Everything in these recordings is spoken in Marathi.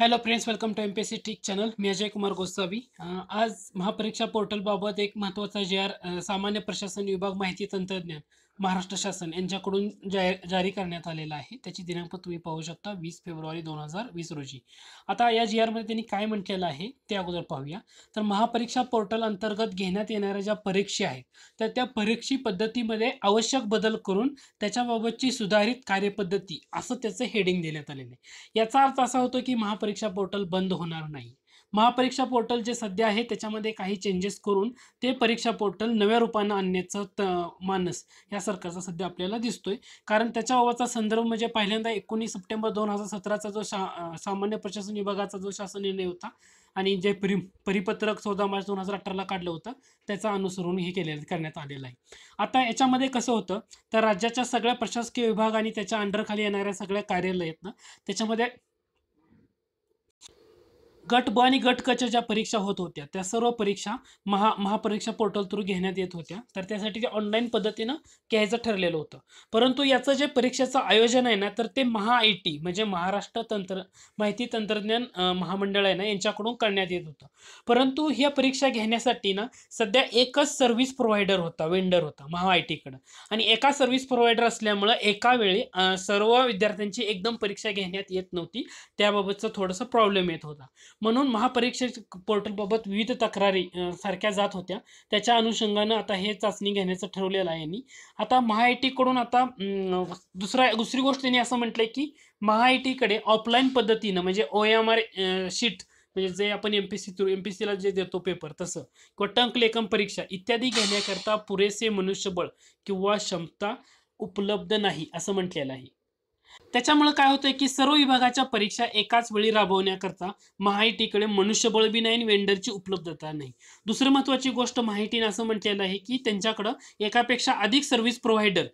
hello friends welcome to M P C tech channel मी अजय कुमार गोसावी आज महापरीक्षा पोर्टलबाबत एक महत्त्वाचा जे आर सामान्य प्रशासन विभाग माहिती तंत्रज्ञान महाराष्ट्र शासन यांच्याकडून जारी करण्यात आलेला आहे त्याची दिनांक तुम्ही पाहू शकता वीस फेब्रुवारी दोन हजार वीस रोजी आता या जी आरमध्ये त्यांनी काय म्हटलेलं आहे ते अगोदर पाहूया तर महापरीक्षा पोर्टल अंतर्गत घेण्यात येणाऱ्या ज्या परीक्षा आहेत तर त्या परीक्षी पद्धतीमध्ये आवश्यक बदल करून त्याच्याबाबतची सुधारित कार्यपद्धती असं त्याचं हेडिंग देण्यात आलेलं आहे याचा अर्थ असा होतो की महापरीक्षा पोर्टल बंद होणार नाही महापरीक्षा पोर्टल जे सध्या आहे त्याच्यामध्ये काही चेंजेस करून ते परीक्षा पोर्टल नव्या रूपानं आणण्याचं त मानस या सरकारचा सध्या आपल्याला दिसतोय कारण त्याच्याबाबतचा संदर्भ म्हणजे पहिल्यांदा एकोणीस सप्टेंबर दोन हजार सतराचा जो शा सामान्य प्रशासन विभागाचा जो शासन निर्णय होता आणि जे परि परिपत्रक चौदा मार्च दोन हजार अठराला काढलं होतं त्याचा अनुसरून हे केले करण्यात आलेलं आहे आता याच्यामध्ये कसं होतं तर राज्याच्या सगळ्या प्रशासकीय विभाग आणि त्याच्या अंडरखाली येणाऱ्या सगळ्या कार्यालयातनं त्याच्यामध्ये गट ब आणि गट कच्या ज्या परीक्षा होत होत्या त्या सर्व परीक्षा महा महापरीक्षा पोर्टल थ्रू घेण्यात येत होत्या तर त्यासाठी ते ऑनलाईन पद्धतीनं घ्यायचं ठरलेलं होतं परंतु याचं जे परीक्षेचं आयोजन आहे ना तर ते महा आय टी म्हणजे महाराष्ट्र तंत्र माहिती तंत्रज्ञान महामंडळ आहे ना यांच्याकडून करण्यात येत होतं परंतु ह्या परीक्षा घेण्यासाठी ना सध्या एकच सर्व्हिस प्रोव्हायडर होता वेंडर होता महा आय टीकडं आणि एका सर्व्हिस प्रोव्हायडर असल्यामुळं एका वेळी सर्व विद्यार्थ्यांची एकदम परीक्षा घेण्यात येत नव्हती त्याबाबतचं थोडंसं प्रॉब्लेम येत होता म्हणून महापरीक्षे पोर्टलबाबत विविध तक्रारी सारख्या जात होत्या त्याच्या अनुषंगानं आता हे चाचणी घेण्याचं ठरवलेलं आहे यांनी आता टीकडून आता दुसरा दुसरी गोष्ट त्यांनी असं म्हटलंय की टीकडे ऑफलाईन पद्धतीनं म्हणजे ओ एम आर शीट म्हणजे जे आपण M P C through M P सीला जे देतो पेपर तसं किंवा टंक लेखन परीक्षा इत्यादी घेण्याकरता पुरेसे मनुष्यबळ किंवा क्षमता उपलब्ध नाही असं म्हटलेलं आहे त्याच्यामुळे काय होतंय की सर्व विभागाच्या परीक्षा एकाच वेळी राबवण्याकरता महाआयटीकडे मनुष्यबळ बी नाही आणि वेंडरची उपलब्धता नाही दुसरं महत्वाची गोष्ट माहितीने असं म्हटलेलं आहे की त्यांच्याकडं एकापेक्षा अधिक सर्व्हिस प्रोव्हायडर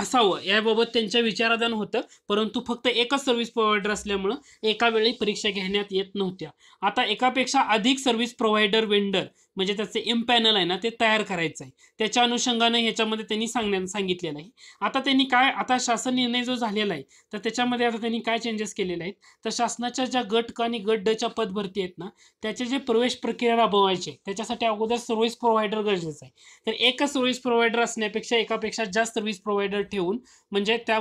असावं याबाबत त्यांच्या विचारादान होतं परंतु फक्त एकच सर्व्हिस प्रोव्हायडर असल्यामुळं वेळी परीक्षा घेण्यात येत नव्हत्या आता एकापेक्षा अधिक सर्व्हिस प्रोव्हायडर वेंडर म्हणजे त्याचे एम पॅनल आहे ना ते तयार करायचं आहे त्याच्या अनुषंगाने ह्याच्यामध्ये त्यांनी सांगण्या सांगितलेलं आहे आता त्यांनी काय आता शासन निर्णय जो झालेला आहे तर त्याच्यामध्ये आता त्यांनी काय चेंजेस केलेले आहेत तर शासनाच्या ज्या गट आणि गट डच्या पदभरती आहेत ना त्याचे जे प्रवेश प्रक्रिया राबवायचे त्याच्यासाठी अगोदर सर्व्हिस प्रोव्हायडर गरजेचं आहे तर एकच सर्व्हिस प्रोव्हायडर असण्यापेक्षा एकापेक्षा जास्त सर्व्हिस प्रोव्हायडर ठेवून म्हणजे त्या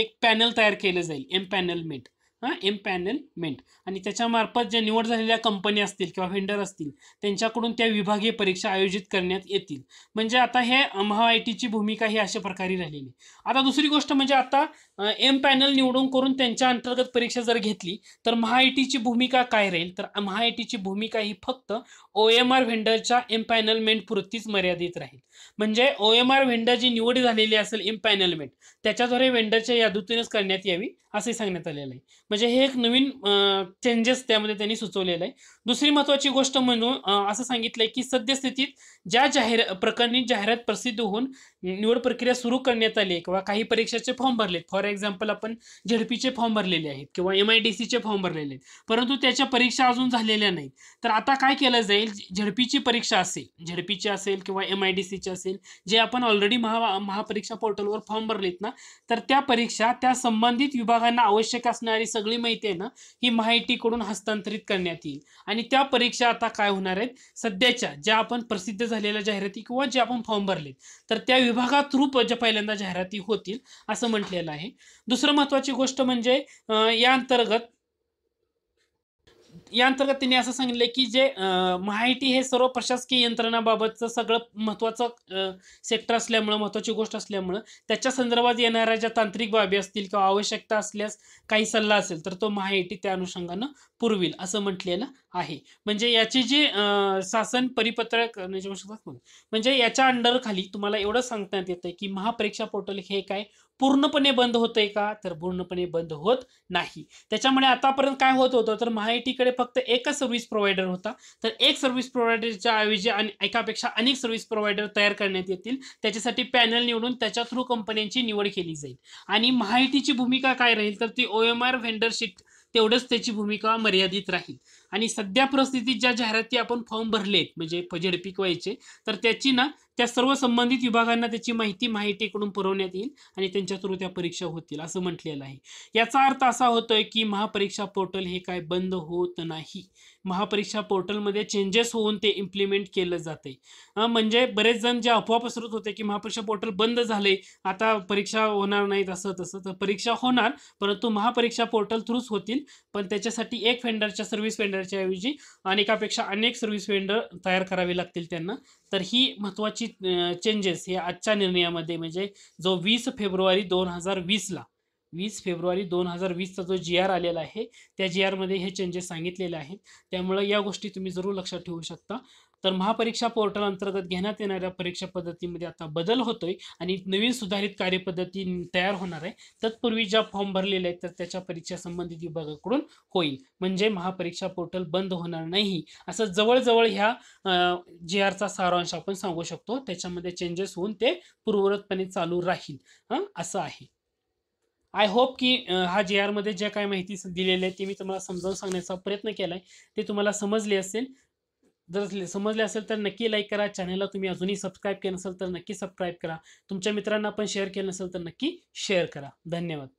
एक पॅनल तयार केलं जाईल एम पॅनलमेंट एम एम्पॅनलमेंट आणि त्याच्यामार्फत ज्या निवड झालेल्या कंपन्या असतील किंवा व्हेंडर असतील त्यांच्याकडून त्या विभागीय परीक्षा आयोजित करण्यात येतील म्हणजे आता हे महा आय टीची भूमिका ही अशा प्रकारे राहिलेली आता दुसरी गोष्ट म्हणजे आता एम पॅनल निवडून करून त्यांच्या अंतर्गत परीक्षा जर घेतली तर महा आय टीची भूमिका काय राहील तर महा आय टीची भूमिका ही फक्त ओ एम आर व्हेंडरच्या एम्पॅनलमेंट पुरतीच मर्यादित राहील म्हणजे ओ एम आर व्हेंडर जी निवड झालेली असेल एम्पॅनलमेंट त्याच्याद्वारे व्हेंडरच्या यादीतूनच करण्यात यावी असंही सांगण्यात आलेलं आहे म्हणजे हे एक नवीन चेंजेस त्यामध्ये त्यांनी सुचवलेलं आहे दुसरी महत्वाची गोष्ट म्हणून असं सांगितलंय की सद्यस्थितीत ज्या जाहीर प्रकरणी जाहिरात प्रसिद्ध होऊन निवड प्रक्रिया सुरू करण्यात आली किंवा काही परीक्षाचे फॉर्म भरलेत फॉर एक्झाम्पल आपण झेडपीचे फॉर्म भरलेले आहेत किंवा एम आय डी सीचे फॉर्म भरलेले आहेत परंतु त्याच्या परीक्षा अजून झालेल्या नाहीत तर आता काय केलं जाईल झेडपीची परीक्षा असेल झेडपीची असेल किंवा एम आय डी सीची असेल जे आपण ऑलरेडी महा महापरीक्षा पोर्टलवर फॉर्म भरलेत ना तर त्या परीक्षा त्या संबंधित विभागांना आवश्यक असणारी सगळी माहिती आहे ना ही माहितीकडून हस्तांतरित करण्यात येईल आणि त्या परीक्षा आता काय होणार आहेत सध्याच्या ज्या आपण प्रसिद्ध झालेल्या जाहिराती किंवा जे आपण फॉर्म भरलेत तर त्या विभागात रूप ज्या पहिल्यांदा जाहिराती होतील असं म्हटलेलं आहे दुसरं महत्वाची गोष्ट म्हणजे या अंतर्गत या अंतर्गत त्यांनी असं सांगितलं की जे माहिती हे सर्व प्रशासकीय यंत्रणाबाबतचं सगळं महत्वाचं सेक्टर असल्यामुळं महत्वाची गोष्ट असल्यामुळं त्याच्या संदर्भात येणाऱ्या ज्या तांत्रिक बाबी असतील किंवा आवश्यकता असल्यास काही सल्ला असेल तर तो माहिती त्या अनुषंगानं पुरविल असं म्हटलेलं आहे म्हणजे याची जे शासन परिपत्रक म्हणजे, म्हणजे, म्हणजे याच्या अंडर खाली तुम्हाला एवढं सांगण्यात येतं की महापरीक्षा पोर्टल हे काय पूर्णपणे बंद होतंय का तर पूर्णपणे बंद होत नाही त्याच्यामुळे आतापर्यंत काय होत होतं तर माहितीकडे फक्त एकच सर्व्हिस प्रोव्हायडर होता तर एक सर्व्हिस प्रोव्हायडरच्या ऐवजी एकापेक्षा अनेक सर्व्हिस प्रोव्हायडर तयार करण्यात येतील त्याच्यासाठी पॅनल निवडून त्याच्या थ्रू कंपन्यांची निवड केली जाईल आणि माहितीची भूमिका काय राहील तर ती ओ एम आर व्हेंडरशीट तेवढंच त्याची भूमिका मर्यादित राहील आणि सध्या परिस्थितीत ज्या जाहिराती आपण फॉर्म भरलेत म्हणजे पिक व्हायचे तर त्याची ना त्या सर्व संबंधित विभागांना त्याची माहिती माहितीकडून पुरवण्यात येईल आणि त्यांच्या थ्रू त्या परीक्षा होतील असं म्हटलेलं आहे याचा अर्थ असा होतोय की महापरीक्षा पोर्टल हे काय बंद होत नाही महापरीक्षा पोर्टलमध्ये चेंजेस होऊन ते इम्प्लिमेंट केलं जाते म्हणजे बरेच जण जे अफवा पसरत होते की महापरीक्षा पोर्टल बंद झाले आता परीक्षा होणार नाहीत असं तसं तर परीक्षा होणार परंतु महापरीक्षा पोर्टल थ्रूच होतील पण त्याच्यासाठी एक वेंडरच्या सर्व्हिस वेंडरच्या ऐवजी अनेकापेक्षा अनेक सर्व्हिस वेंडर तयार करावे लागतील त्यांना तर ही महत्वाची चेंजेस हे आजच्या निर्णयामध्ये म्हणजे जो वीस फेब्रुवारी दोन हजार वीसला वीस फेब्रुवारी दोन हजार वीसचा जो जी आर आलेला आहे त्या जी आरमध्ये हे चेंजेस सांगितलेले आहेत त्यामुळे या गोष्टी तुम्ही जरूर लक्षात ठेवू शकता तर महापरीक्षा पोर्टल अंतर्गत घेण्यात येणाऱ्या परीक्षा पद्धतीमध्ये आता बदल होतोय आणि नवीन सुधारित कार्यपद्धती तयार होणार आहे तत्पूर्वी ज्या फॉर्म भरलेले आहेत तर त्याच्या परीक्षा संबंधित विभागाकडून होईल म्हणजे महापरीक्षा पोर्टल बंद होणार नाही असं जवळजवळ ह्या जे आरचा सारांश आपण सांगू शकतो त्याच्यामध्ये चेंजेस होऊन ते पूर्ववतपणे चालू राहील असं आहे आय होप की हा जे आरमध्ये ज्या काय माहिती दिलेली आहे ती मी तुम्हाला समजावून सांगण्याचा प्रयत्न केला आहे ते तुम्हाला समजले असेल जर समजले असेल तर नक्की लाईक करा चॅनलला तुम्ही अजूनही सबस्क्राईब केलं नसेल तर नक्की सबस्क्राईब करा तुमच्या मित्रांना पण शेअर केलं नसेल तर नक्की शेअर करा धन्यवाद